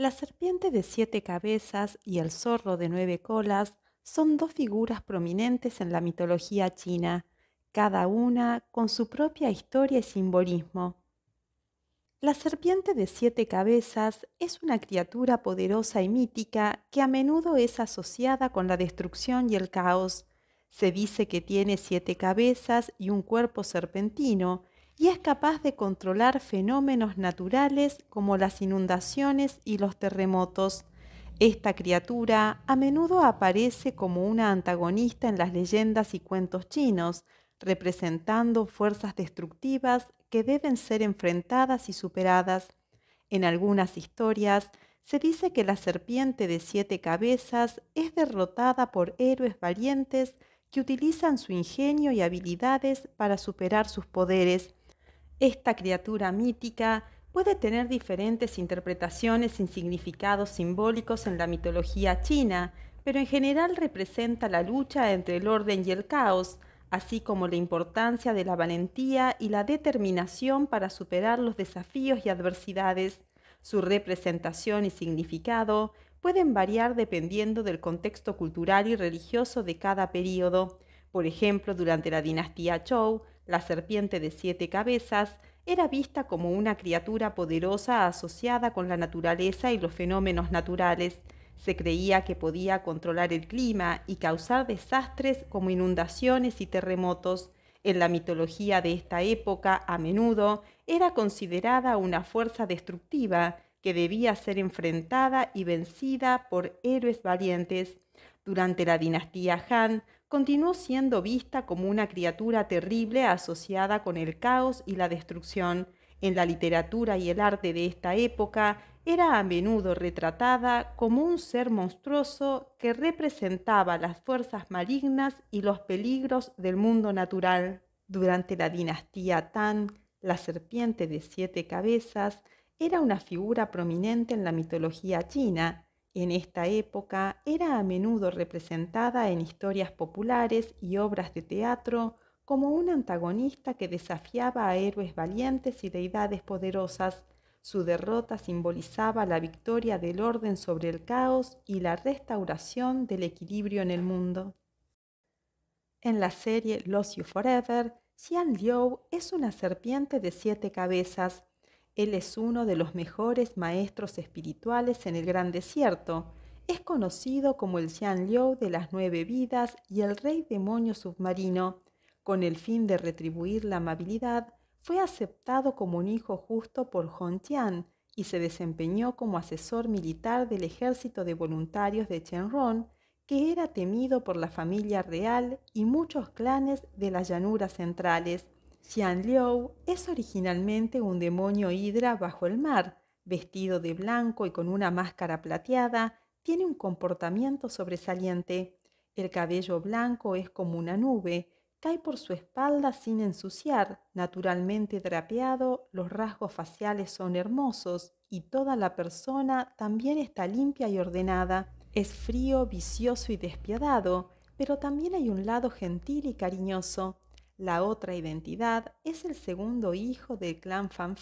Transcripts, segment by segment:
La serpiente de siete cabezas y el zorro de nueve colas son dos figuras prominentes en la mitología china, cada una con su propia historia y simbolismo. La serpiente de siete cabezas es una criatura poderosa y mítica que a menudo es asociada con la destrucción y el caos. Se dice que tiene siete cabezas y un cuerpo serpentino, y es capaz de controlar fenómenos naturales como las inundaciones y los terremotos. Esta criatura a menudo aparece como una antagonista en las leyendas y cuentos chinos, representando fuerzas destructivas que deben ser enfrentadas y superadas. En algunas historias se dice que la serpiente de siete cabezas es derrotada por héroes valientes que utilizan su ingenio y habilidades para superar sus poderes esta criatura mítica puede tener diferentes interpretaciones y significados simbólicos en la mitología china, pero en general representa la lucha entre el orden y el caos, así como la importancia de la valentía y la determinación para superar los desafíos y adversidades. Su representación y significado pueden variar dependiendo del contexto cultural y religioso de cada período. Por ejemplo, durante la dinastía Zhou, la serpiente de siete cabezas era vista como una criatura poderosa asociada con la naturaleza y los fenómenos naturales. Se creía que podía controlar el clima y causar desastres como inundaciones y terremotos. En la mitología de esta época, a menudo, era considerada una fuerza destructiva que debía ser enfrentada y vencida por héroes valientes. Durante la dinastía Han, continuó siendo vista como una criatura terrible asociada con el caos y la destrucción. En la literatura y el arte de esta época era a menudo retratada como un ser monstruoso que representaba las fuerzas malignas y los peligros del mundo natural. Durante la dinastía Tang, la serpiente de siete cabezas era una figura prominente en la mitología china en esta época era a menudo representada en historias populares y obras de teatro como un antagonista que desafiaba a héroes valientes y deidades poderosas. Su derrota simbolizaba la victoria del orden sobre el caos y la restauración del equilibrio en el mundo. En la serie Lost You Forever, Xian Liu es una serpiente de siete cabezas él es uno de los mejores maestros espirituales en el gran desierto. Es conocido como el Xian Liu de las nueve vidas y el rey demonio submarino. Con el fin de retribuir la amabilidad, fue aceptado como un hijo justo por Hong Tian y se desempeñó como asesor militar del ejército de voluntarios de Chenron, que era temido por la familia real y muchos clanes de las llanuras centrales. Xian Liu es originalmente un demonio hidra bajo el mar, vestido de blanco y con una máscara plateada, tiene un comportamiento sobresaliente. El cabello blanco es como una nube, cae por su espalda sin ensuciar, naturalmente drapeado, los rasgos faciales son hermosos y toda la persona también está limpia y ordenada. Es frío, vicioso y despiadado, pero también hay un lado gentil y cariñoso. La otra identidad es el segundo hijo del clan Fan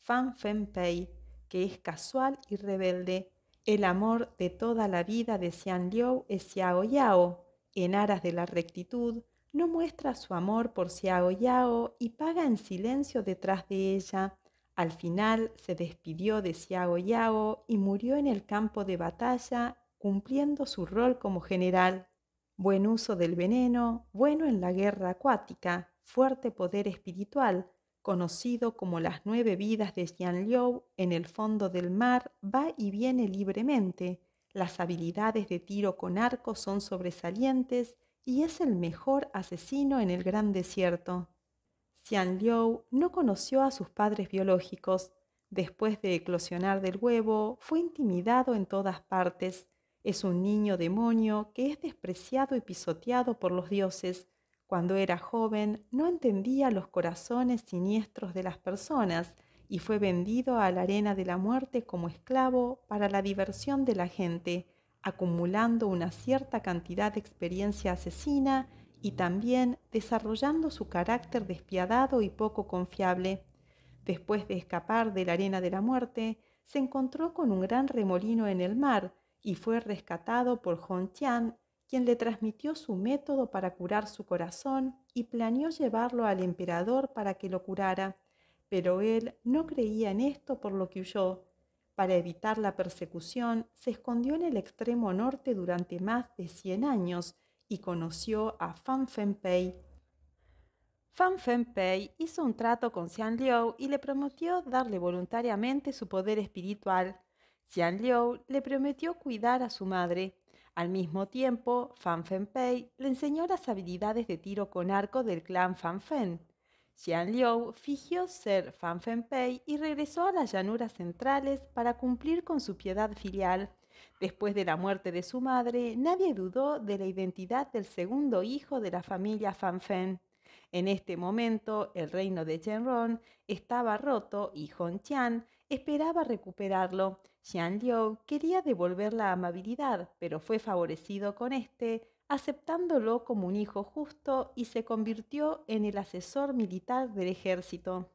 Fan Fen Pei, que es casual y rebelde. El amor de toda la vida de Xian Liu es Xiao Yao. En aras de la rectitud, no muestra su amor por Xiao Yao y paga en silencio detrás de ella. Al final se despidió de Xiao Yao y murió en el campo de batalla, cumpliendo su rol como general buen uso del veneno, bueno en la guerra acuática, fuerte poder espiritual, conocido como las nueve vidas de Liu en el fondo del mar, va y viene libremente, las habilidades de tiro con arco son sobresalientes y es el mejor asesino en el gran desierto. Liu no conoció a sus padres biológicos. Después de eclosionar del huevo, fue intimidado en todas partes es un niño demonio que es despreciado y pisoteado por los dioses. Cuando era joven no entendía los corazones siniestros de las personas y fue vendido a la arena de la muerte como esclavo para la diversión de la gente, acumulando una cierta cantidad de experiencia asesina y también desarrollando su carácter despiadado y poco confiable. Después de escapar de la arena de la muerte, se encontró con un gran remolino en el mar y fue rescatado por Hong Tian, quien le transmitió su método para curar su corazón y planeó llevarlo al emperador para que lo curara. Pero él no creía en esto por lo que huyó. Para evitar la persecución, se escondió en el extremo norte durante más de 100 años y conoció a Fan Fenpei. Fan Fenpei hizo un trato con Xian Liu y le prometió darle voluntariamente su poder espiritual Xian Liu le prometió cuidar a su madre. Al mismo tiempo, Fan Fenpei le enseñó las habilidades de tiro con arco del clan Fan Fen. Xian Liu fingió ser Fan Fenpei y regresó a las llanuras centrales para cumplir con su piedad filial. Después de la muerte de su madre, nadie dudó de la identidad del segundo hijo de la familia Fan Fen. En este momento, el reino de Chenron estaba roto y Hong Qian esperaba recuperarlo, Xian Liu quería devolver la amabilidad, pero fue favorecido con este, aceptándolo como un hijo justo y se convirtió en el asesor militar del ejército.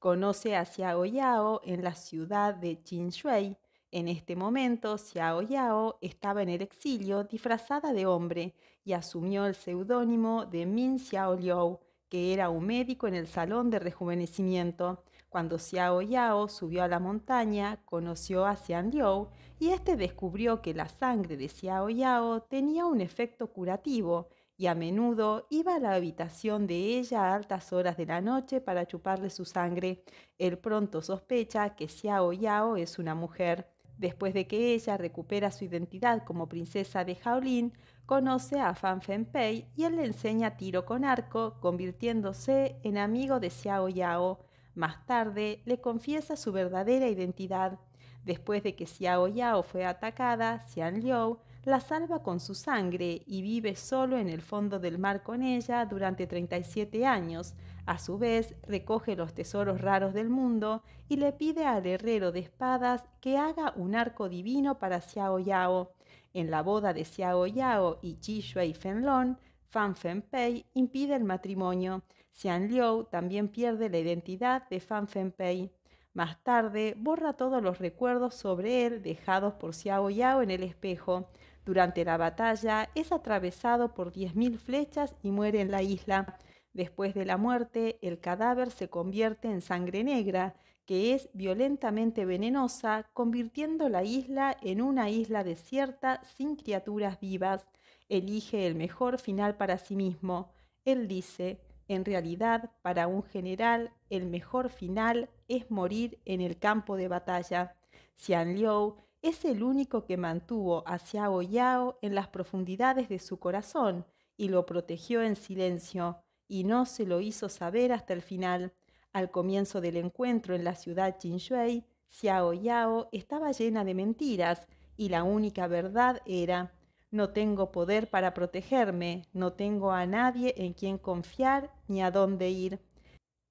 Conoce a Xiao Yao en la ciudad de Jinshui. En este momento, Xiao Yao estaba en el exilio disfrazada de hombre y asumió el seudónimo de Min Xiao Liu, que era un médico en el salón de rejuvenecimiento cuando Xiao Yao subió a la montaña, conoció a Xian Liu y este descubrió que la sangre de Xiao Yao tenía un efecto curativo y a menudo iba a la habitación de ella a altas horas de la noche para chuparle su sangre. Él pronto sospecha que Xiao Yao es una mujer. Después de que ella recupera su identidad como princesa de Jaulin, conoce a Fan Fenpei y él le enseña tiro con arco, convirtiéndose en amigo de Xiao Yao. Más tarde, le confiesa su verdadera identidad. Después de que Xiao Yao fue atacada, Xian Liu la salva con su sangre y vive solo en el fondo del mar con ella durante 37 años. A su vez, recoge los tesoros raros del mundo y le pide al herrero de espadas que haga un arco divino para Xiao Yao. En la boda de Xiao Yao y Ji Shui Fenlong, Fan Fenpei impide el matrimonio. Xian Liu también pierde la identidad de Fan Fenpei. Más tarde, borra todos los recuerdos sobre él dejados por Xiao Yao en el espejo. Durante la batalla, es atravesado por 10.000 flechas y muere en la isla. Después de la muerte, el cadáver se convierte en sangre negra, que es violentamente venenosa, convirtiendo la isla en una isla desierta sin criaturas vivas. Elige el mejor final para sí mismo. Él dice, en realidad, para un general, el mejor final es morir en el campo de batalla. Xian Liu es el único que mantuvo a Xiao Yao en las profundidades de su corazón y lo protegió en silencio, y no se lo hizo saber hasta el final. Al comienzo del encuentro en la ciudad Jinshui, Xiao Yao estaba llena de mentiras y la única verdad era no tengo poder para protegerme, no tengo a nadie en quien confiar ni a dónde ir.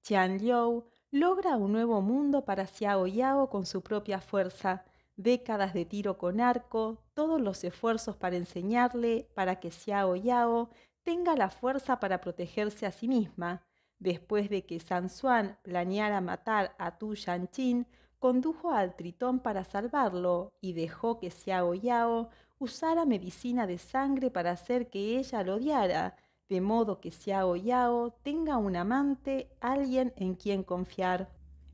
Qian Liu logra un nuevo mundo para Xiao Yao con su propia fuerza, décadas de tiro con arco, todos los esfuerzos para enseñarle para que Xiao Yao tenga la fuerza para protegerse a sí misma. Después de que Sansuan planeara matar a Tu Yanchin, condujo al tritón para salvarlo y dejó que Xiao Yao usara medicina de sangre para hacer que ella lo odiara, de modo que Xiao Yao tenga un amante, alguien en quien confiar.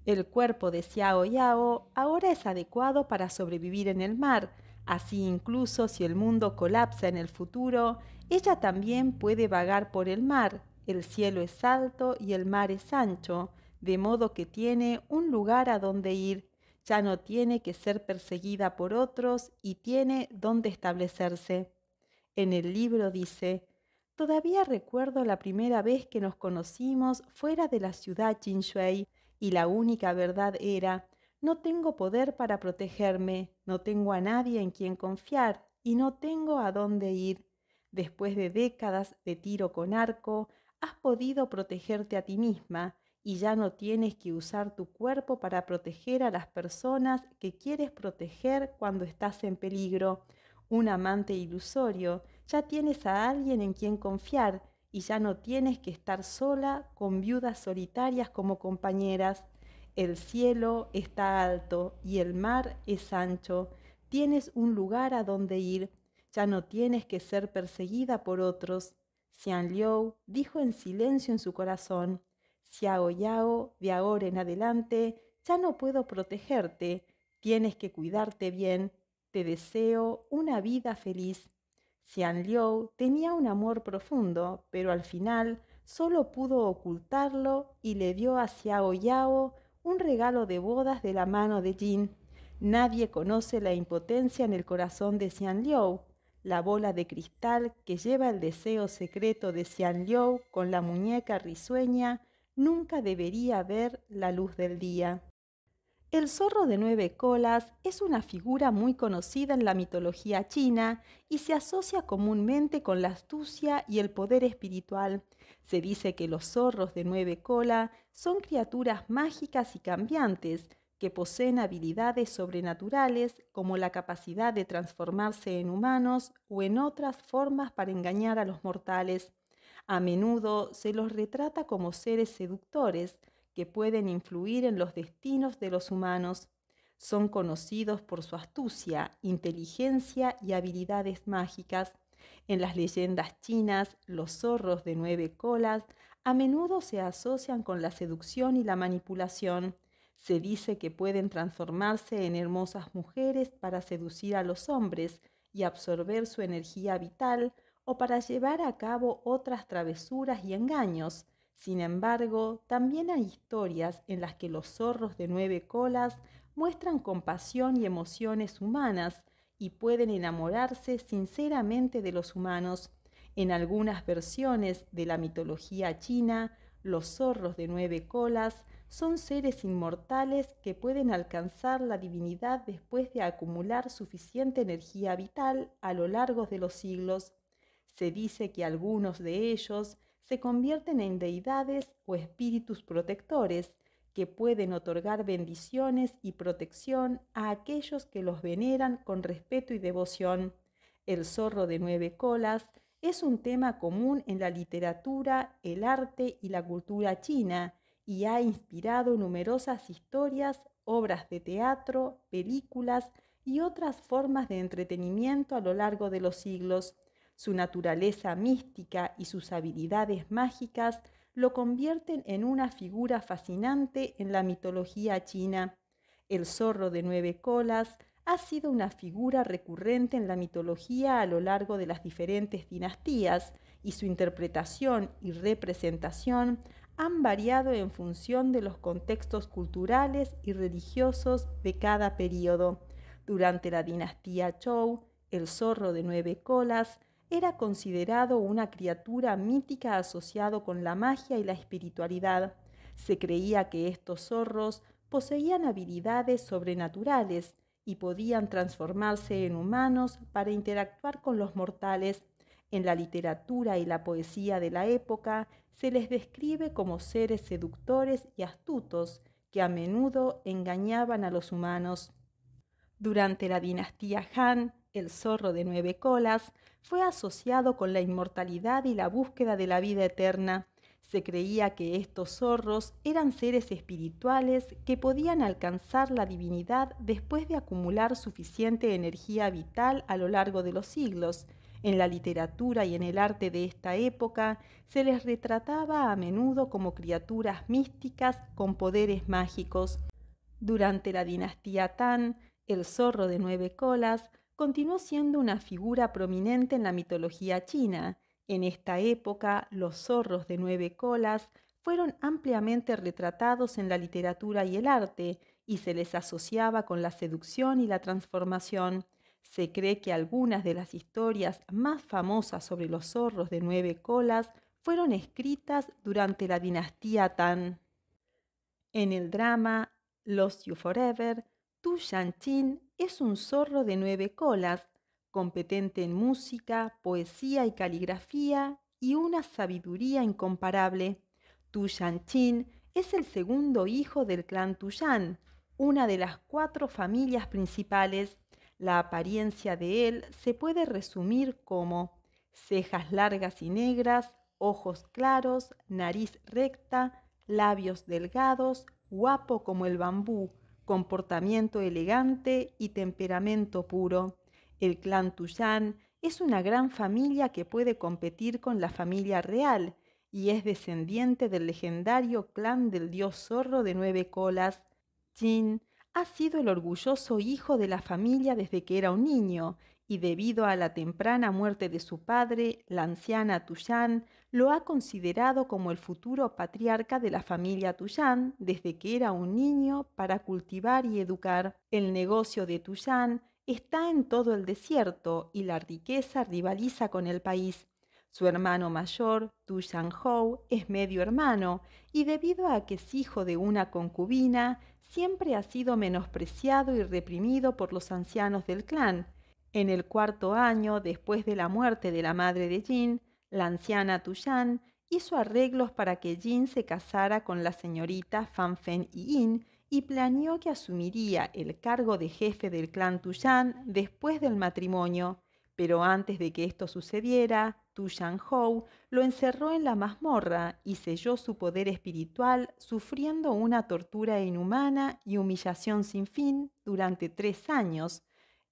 El cuerpo de Xiao Yao ahora es adecuado para sobrevivir en el mar, así incluso si el mundo colapsa en el futuro, ella también puede vagar por el mar, el cielo es alto y el mar es ancho, de modo que tiene un lugar a donde ir ya no tiene que ser perseguida por otros y tiene dónde establecerse. En el libro dice, Todavía recuerdo la primera vez que nos conocimos fuera de la ciudad Jinshui y la única verdad era, no tengo poder para protegerme, no tengo a nadie en quien confiar y no tengo a dónde ir. Después de décadas de tiro con arco, has podido protegerte a ti misma y ya no tienes que usar tu cuerpo para proteger a las personas que quieres proteger cuando estás en peligro. Un amante ilusorio, ya tienes a alguien en quien confiar y ya no tienes que estar sola con viudas solitarias como compañeras. El cielo está alto y el mar es ancho. Tienes un lugar a donde ir. Ya no tienes que ser perseguida por otros. Xian Liu dijo en silencio en su corazón. Xiao Yao, de ahora en adelante, ya no puedo protegerte, tienes que cuidarte bien, te deseo una vida feliz. Xian Liu tenía un amor profundo, pero al final solo pudo ocultarlo y le dio a Xiao Yao un regalo de bodas de la mano de Jin. Nadie conoce la impotencia en el corazón de Xian Liu, la bola de cristal que lleva el deseo secreto de Xian Liu con la muñeca risueña nunca debería ver la luz del día. El zorro de nueve colas es una figura muy conocida en la mitología china y se asocia comúnmente con la astucia y el poder espiritual. Se dice que los zorros de nueve colas son criaturas mágicas y cambiantes, que poseen habilidades sobrenaturales como la capacidad de transformarse en humanos o en otras formas para engañar a los mortales. A menudo se los retrata como seres seductores que pueden influir en los destinos de los humanos. Son conocidos por su astucia, inteligencia y habilidades mágicas. En las leyendas chinas, los zorros de nueve colas a menudo se asocian con la seducción y la manipulación. Se dice que pueden transformarse en hermosas mujeres para seducir a los hombres y absorber su energía vital o para llevar a cabo otras travesuras y engaños. Sin embargo, también hay historias en las que los zorros de nueve colas muestran compasión y emociones humanas y pueden enamorarse sinceramente de los humanos. En algunas versiones de la mitología china, los zorros de nueve colas son seres inmortales que pueden alcanzar la divinidad después de acumular suficiente energía vital a lo largo de los siglos. Se dice que algunos de ellos se convierten en deidades o espíritus protectores que pueden otorgar bendiciones y protección a aquellos que los veneran con respeto y devoción. El zorro de nueve colas es un tema común en la literatura, el arte y la cultura china y ha inspirado numerosas historias, obras de teatro, películas y otras formas de entretenimiento a lo largo de los siglos. Su naturaleza mística y sus habilidades mágicas lo convierten en una figura fascinante en la mitología china. El zorro de nueve colas ha sido una figura recurrente en la mitología a lo largo de las diferentes dinastías y su interpretación y representación han variado en función de los contextos culturales y religiosos de cada período. Durante la dinastía Zhou, el zorro de nueve colas era considerado una criatura mítica asociado con la magia y la espiritualidad. Se creía que estos zorros poseían habilidades sobrenaturales y podían transformarse en humanos para interactuar con los mortales. En la literatura y la poesía de la época se les describe como seres seductores y astutos que a menudo engañaban a los humanos. Durante la dinastía Han, el zorro de nueve colas fue asociado con la inmortalidad y la búsqueda de la vida eterna. Se creía que estos zorros eran seres espirituales que podían alcanzar la divinidad después de acumular suficiente energía vital a lo largo de los siglos. En la literatura y en el arte de esta época se les retrataba a menudo como criaturas místicas con poderes mágicos. Durante la dinastía Tan, el zorro de nueve colas continuó siendo una figura prominente en la mitología china. En esta época, los zorros de nueve colas fueron ampliamente retratados en la literatura y el arte, y se les asociaba con la seducción y la transformación. Se cree que algunas de las historias más famosas sobre los zorros de nueve colas fueron escritas durante la dinastía Tan. En el drama Lost You Forever, Tu Shanqin, es un zorro de nueve colas, competente en música, poesía y caligrafía y una sabiduría incomparable. Chin es el segundo hijo del clan Tuyan, una de las cuatro familias principales. La apariencia de él se puede resumir como cejas largas y negras, ojos claros, nariz recta, labios delgados, guapo como el bambú, comportamiento elegante y temperamento puro. El clan Tuyán es una gran familia que puede competir con la familia real y es descendiente del legendario clan del dios zorro de nueve colas, Chin, ha sido el orgulloso hijo de la familia desde que era un niño, y debido a la temprana muerte de su padre, la anciana Tuyán lo ha considerado como el futuro patriarca de la familia Tuyán desde que era un niño para cultivar y educar. El negocio de Tuyán está en todo el desierto y la riqueza rivaliza con el país. Su hermano mayor, Tu es medio hermano y debido a que es hijo de una concubina, siempre ha sido menospreciado y reprimido por los ancianos del clan. En el cuarto año, después de la muerte de la madre de Jin, la anciana Tuyan hizo arreglos para que Jin se casara con la señorita Fan Fen Yin y planeó que asumiría el cargo de jefe del clan Tuyan después del matrimonio. Pero antes de que esto sucediera, Tu Yang lo encerró en la mazmorra y selló su poder espiritual sufriendo una tortura inhumana y humillación sin fin durante tres años.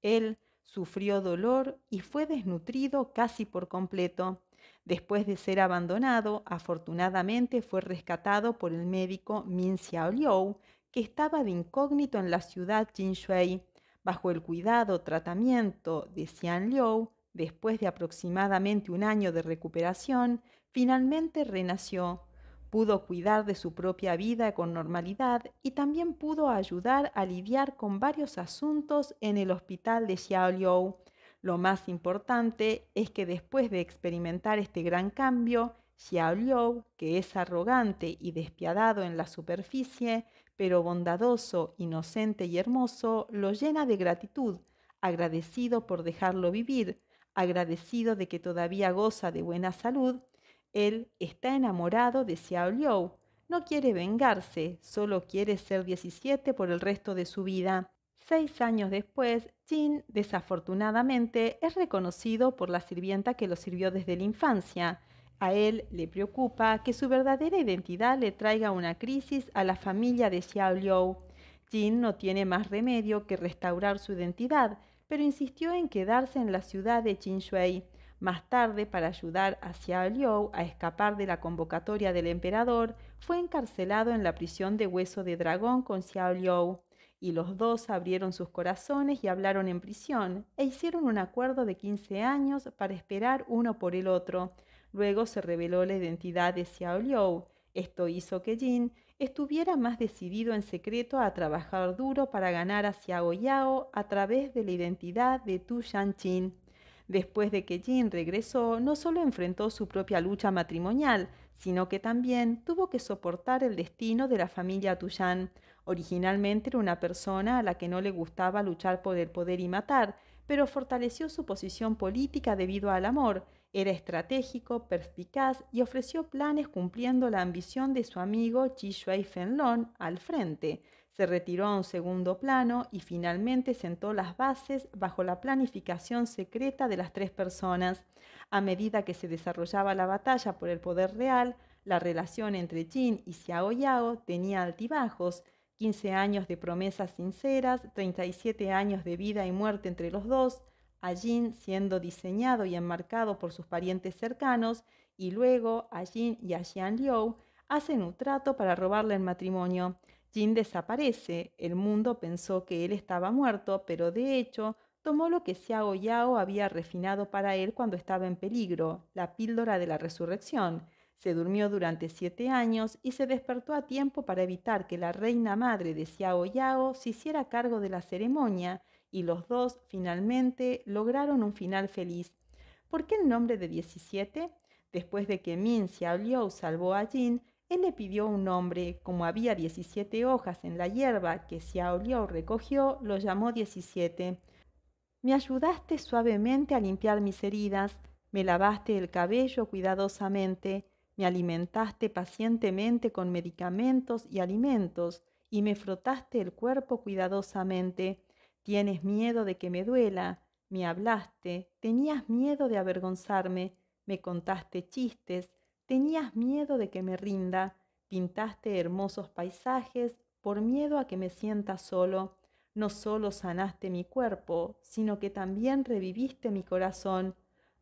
Él sufrió dolor y fue desnutrido casi por completo. Después de ser abandonado, afortunadamente fue rescatado por el médico Min Xiaoliu, que estaba de incógnito en la ciudad Jinshui. Bajo el cuidado tratamiento de Xian Liu, después de aproximadamente un año de recuperación, finalmente renació. Pudo cuidar de su propia vida con normalidad y también pudo ayudar a lidiar con varios asuntos en el hospital de Liu. Lo más importante es que después de experimentar este gran cambio, Liu, que es arrogante y despiadado en la superficie, pero bondadoso, inocente y hermoso, lo llena de gratitud, agradecido por dejarlo vivir, agradecido de que todavía goza de buena salud, él está enamorado de Xiao Liu. No quiere vengarse, solo quiere ser 17 por el resto de su vida. Seis años después, Jin, desafortunadamente, es reconocido por la sirvienta que lo sirvió desde la infancia, a él le preocupa que su verdadera identidad le traiga una crisis a la familia de Xiao Liu. Jin no tiene más remedio que restaurar su identidad, pero insistió en quedarse en la ciudad de Shui Más tarde, para ayudar a Xiao Liu a escapar de la convocatoria del emperador, fue encarcelado en la prisión de Hueso de Dragón con Xiao Liu. Y los dos abrieron sus corazones y hablaron en prisión, e hicieron un acuerdo de 15 años para esperar uno por el otro Luego se reveló la identidad de Xiao Liu. Esto hizo que Jin estuviera más decidido en secreto a trabajar duro para ganar a Xiao Yao a través de la identidad de Tu Qin. Después de que Jin regresó, no solo enfrentó su propia lucha matrimonial, sino que también tuvo que soportar el destino de la familia Tuyan. Originalmente era una persona a la que no le gustaba luchar por el poder y matar, pero fortaleció su posición política debido al amor, era estratégico, perspicaz y ofreció planes cumpliendo la ambición de su amigo Chi Shui Fenlon al frente. Se retiró a un segundo plano y finalmente sentó las bases bajo la planificación secreta de las tres personas. A medida que se desarrollaba la batalla por el poder real, la relación entre Jin y Xiao Yao tenía altibajos. 15 años de promesas sinceras, 37 años de vida y muerte entre los dos, a Jin siendo diseñado y enmarcado por sus parientes cercanos, y luego Jin y a Xian Liu hacen un trato para robarle el matrimonio. Jin desaparece, el mundo pensó que él estaba muerto, pero de hecho tomó lo que Xiao Yao había refinado para él cuando estaba en peligro, la píldora de la resurrección. Se durmió durante siete años y se despertó a tiempo para evitar que la reina madre de Xiao Yao se hiciera cargo de la ceremonia y los dos finalmente lograron un final feliz. ¿Por qué el nombre de 17? Después de que Min o salvó a Jin, él le pidió un nombre, como había 17 hojas en la hierba que o recogió, lo llamó 17. Me ayudaste suavemente a limpiar mis heridas, me lavaste el cabello cuidadosamente, me alimentaste pacientemente con medicamentos y alimentos, y me frotaste el cuerpo cuidadosamente. Tienes miedo de que me duela, me hablaste, tenías miedo de avergonzarme, me contaste chistes, tenías miedo de que me rinda, pintaste hermosos paisajes por miedo a que me sienta solo. No solo sanaste mi cuerpo, sino que también reviviste mi corazón.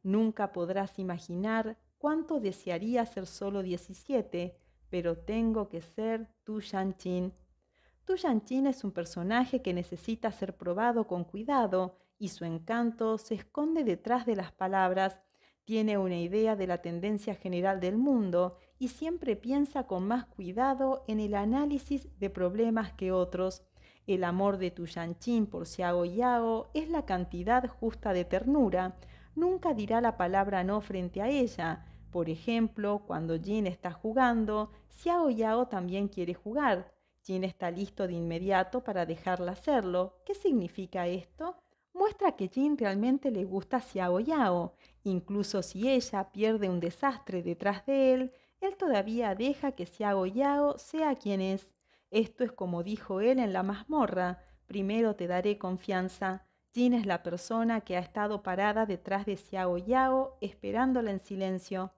Nunca podrás imaginar cuánto desearía ser solo 17, pero tengo que ser tu Yanchin. Tuyanchin es un personaje que necesita ser probado con cuidado y su encanto se esconde detrás de las palabras. Tiene una idea de la tendencia general del mundo y siempre piensa con más cuidado en el análisis de problemas que otros. El amor de Tu Tuyanchin por Xiao Yao es la cantidad justa de ternura. Nunca dirá la palabra no frente a ella. Por ejemplo, cuando Jin está jugando, Xiao Yao también quiere jugar Jin está listo de inmediato para dejarla hacerlo. ¿Qué significa esto? Muestra que Jin realmente le gusta Xiao Yao. Incluso si ella pierde un desastre detrás de él, él todavía deja que Xiao Yao sea quien es. Esto es como dijo él en la mazmorra, primero te daré confianza. Jin es la persona que ha estado parada detrás de Xiao Yao esperándola en silencio.